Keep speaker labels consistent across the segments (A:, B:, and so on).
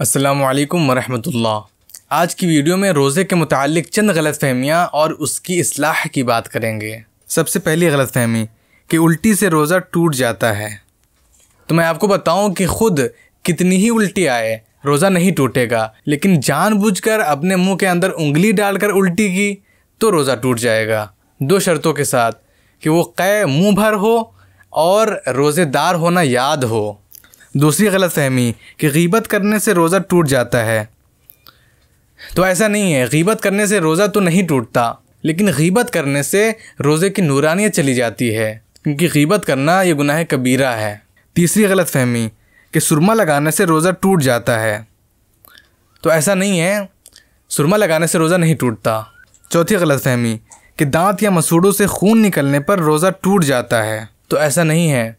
A: असलकम वरहमतुल्ला आज की वीडियो में रोज़े के मुतालिक चंद गलत फहमियाँ और उसकी असलाह की बात करेंगे सबसे पहली गलत फहमी कि उल्टी से रोज़ा टूट जाता है तो मैं आपको बताऊँ कि खुद कितनी ही उल्टी आए रोज़ा नहीं टूटेगा लेकिन जानबूझकर अपने मुंह के अंदर उंगली डालकर उल्टी की तो रोज़ा टूट जाएगा दो शर्तों के साथ कि वो कै मुंह भर हो और रोज़ेदार होना याद हो दूसरी गलतफहमी कि गीबत करने से रोज़ा टूट जाता है तो ऐसा नहीं है गीबत करने से रोज़ा तो नहीं टूटता लेकिन गीबत करने से रोज़े की नूरानियत चली जाती है क्योंकि गीबत करना ये गुनाह कबीरा है तीसरी गलत फहमी कि सुरमा लगाने से रोज़ा टूट जाता है तो ऐसा नहीं है सुरमा लगाने से रोज़ा नहीं टूटता चौथी गलत फहमी कि दांत या मसूड़ों से खून निकलने पर रोज़ा टूट जाता है तो ऐसा नहीं है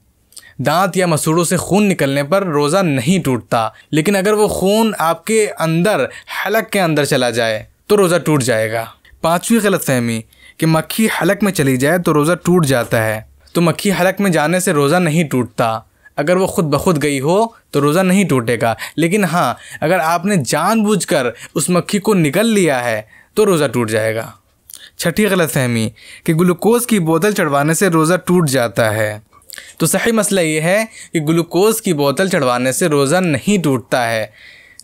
A: दांत या मसूड़ों से खून निकलने पर रोज़ा नहीं टूटता लेकिन अगर वो खून आपके अंदर हलक के अंदर चला जाए तो रोज़ा टूट जाएगा पाँचवीं ग़लत फ़हमी कि मक्खी हलक में चली जाए तो रोज़ा टूट जाता है तो मक्खी हलक में जाने से रोज़ा नहीं टूटता अगर वो खुद ब खुद गई हो तो रोज़ा नहीं टूटेगा लेकिन हाँ अगर आपने जानबूझकर उस मक्खी को निकल लिया है तो रोज़ा टूट जाएगा छठी गलत फहमी कि ग्लूकोज़ की बोतल चढ़वाने से रोज़ा टूट जाता है तो सही मसला ये है कि ग्लूकोज़ की बोतल चढ़वाने से रोज़ा नहीं टूटता है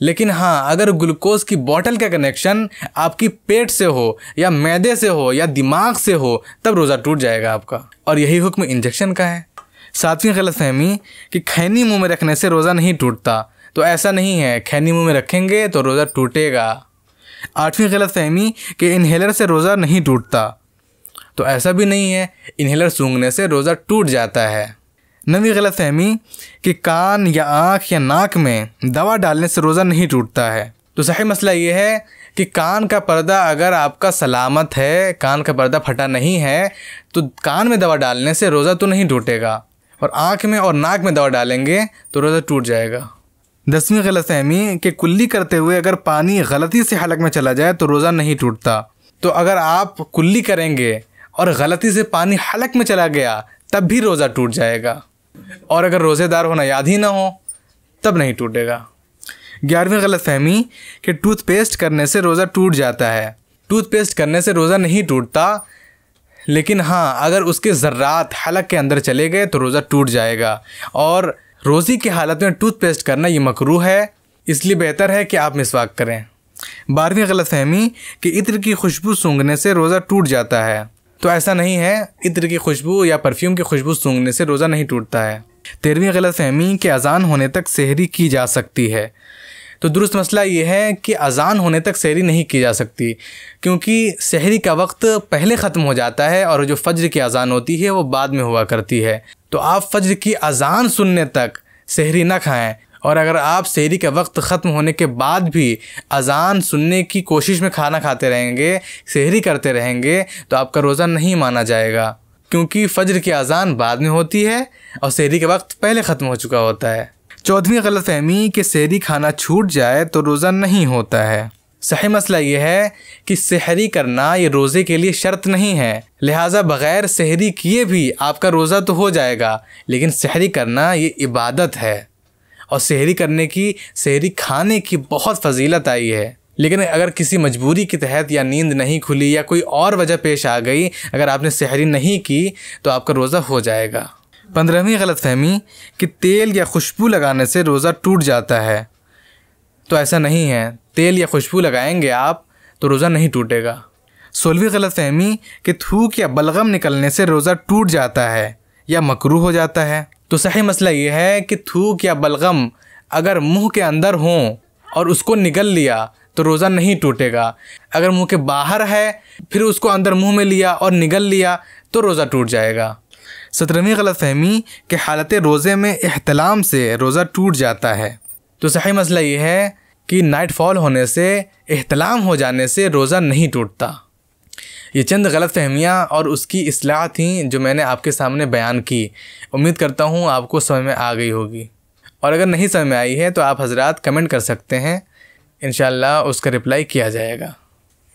A: लेकिन हाँ अगर ग्लूकोज की बोतल का कनेक्शन आपकी पेट से हो या मैदे से हो या दिमाग से हो तब रोज़ा टूट जाएगा आपका और यही हुक्म इंजेक्शन का है सातवीं गलत फहमी कि खैनी मुंह में रखने से रोज़ा नहीं टूटता तो ऐसा नहीं है खैनी मुंह में रखेंगे तो रोज़ा टूटेगा आठवीं गलत फहमी कि इन्हेलर से रोज़ा नहीं टूटता तो ऐसा भी नहीं है इन्हेलर सूंघने से रोज़ा टूट जाता है नवी गलत फहमी कि कान या आँख या नाक में दवा डालने से रोज़ा नहीं टूटता है तो सही मसला ये है कि कान का पर्दा अगर आपका सलामत है कान का पर्दा फटा नहीं है तो कान में दवा डालने से रोज़ा तो नहीं टूटेगा और आँख में और नाक में दवा डालेंगे तो रोज़ा टूट जाएगा दसवीं गलत फहमी कि कुल्ली करते हुए अगर पानी गलती से हलक में चला जाए तो रोज़ा नहीं टूटता तो अगर आप कुल्ली करेंगे और गलती से पानी हलक में चला गया तब भी रोज़ा टूट जाएगा और अगर रोज़ेदार होना याद ही ना हो तब नहीं टूटेगा ग्यारहवीं गलत फहमी कि टूथपेस्ट करने से रोज़ा टूट जाता है टूथपेस्ट करने से रोज़ा नहीं टूटता लेकिन हाँ अगर उसके ज़र्रात हलक के अंदर चले गए तो रोज़ा टूट जाएगा और रोज़ी की हालत में टूथपेस्ट करना ये मकरू है इसलिए बेहतर है कि आप मिसवाक करें बारहवीं गलत फहमी कि इत्र की खुशबू सूंघने से रोज़ा टूट जाता है तो ऐसा नहीं है इत्र की खुशबू या परफ्यूम की खुशबू सूंघने से रोज़ा नहीं टूटता है तेरहवीं गलतफहमी कि अजान होने तक सहरी की जा सकती है तो दुरुस्त मसला ये है कि अजान होने तक सहरी नहीं की जा सकती क्योंकि सहरी का वक्त पहले ख़त्म हो जाता है और जो फज्र की अजान होती है वो बाद में हुआ करती है तो आप फज्र की अजान सुनने तक सहरी ना खाएं और अगर आप शहरी का वक्त ख़त्म होने के बाद भी अजान सुनने की कोशिश में खाना खाते रहेंगे शहरी करते रहेंगे तो आपका रोज़ा नहीं माना जाएगा क्योंकि फजर की अजान बाद में होती है और शहरी का वक्त पहले ख़त्म हो चुका होता है चौथवी गलतफहमी कि शहरी खाना छूट जाए तो रोज़ा नहीं होता है सही मसला यह है कि सहरी करना ये रोज़े के लिए शर्त नहीं है लिहाजा बग़ैर सहरी किए भी आपका रोज़ा तो हो जाएगा लेकिन सहरी करना ये इबादत है और शहरी करने की शहरी खाने की बहुत फजीलत आई है लेकिन अगर किसी मजबूरी के तहत या नींद नहीं खुली या कोई और वजह पेश आ गई अगर आपने शहरी नहीं की तो आपका रोज़ा हो जाएगा पंद्रहवीं गलत फहमी कि तेल या खुशबू लगाने से रोज़ा टूट जाता है तो ऐसा नहीं है तेल या खुशबू लगाएंगे आप तो रोज़ा नहीं टूटेगा सोलहवीं गलत फहमी कि थूक या बलगम निकलने से रोज़ा टूट जाता है या मकरू हो जाता है तो सही मसला यह है कि थूक या बलगम अगर मुंह के अंदर हो और उसको निगल लिया तो रोज़ा नहीं टूटेगा अगर मुंह के बाहर है फिर उसको अंदर मुंह में लिया और निगल लिया तो रोज़ा टूट जाएगा सत्रहवीं गलतफहमी कि हालत रोज़े में अहतलाम से रोज़ा टूट जाता है तो सही मसला ये है कि नाइट फॉल होने से अहतलाम हो जाने से रोज़ा नहीं टूटता ये चंद गलत फहमियाँ और उसकी असलाह थी जो मैंने आपके सामने बयान की उम्मीद करता हूँ आपको समझ में आ गई होगी और अगर नहीं समझ में आई है तो आप हजरात कमेंट कर सकते हैं इन उसका रिप्लाई किया जाएगा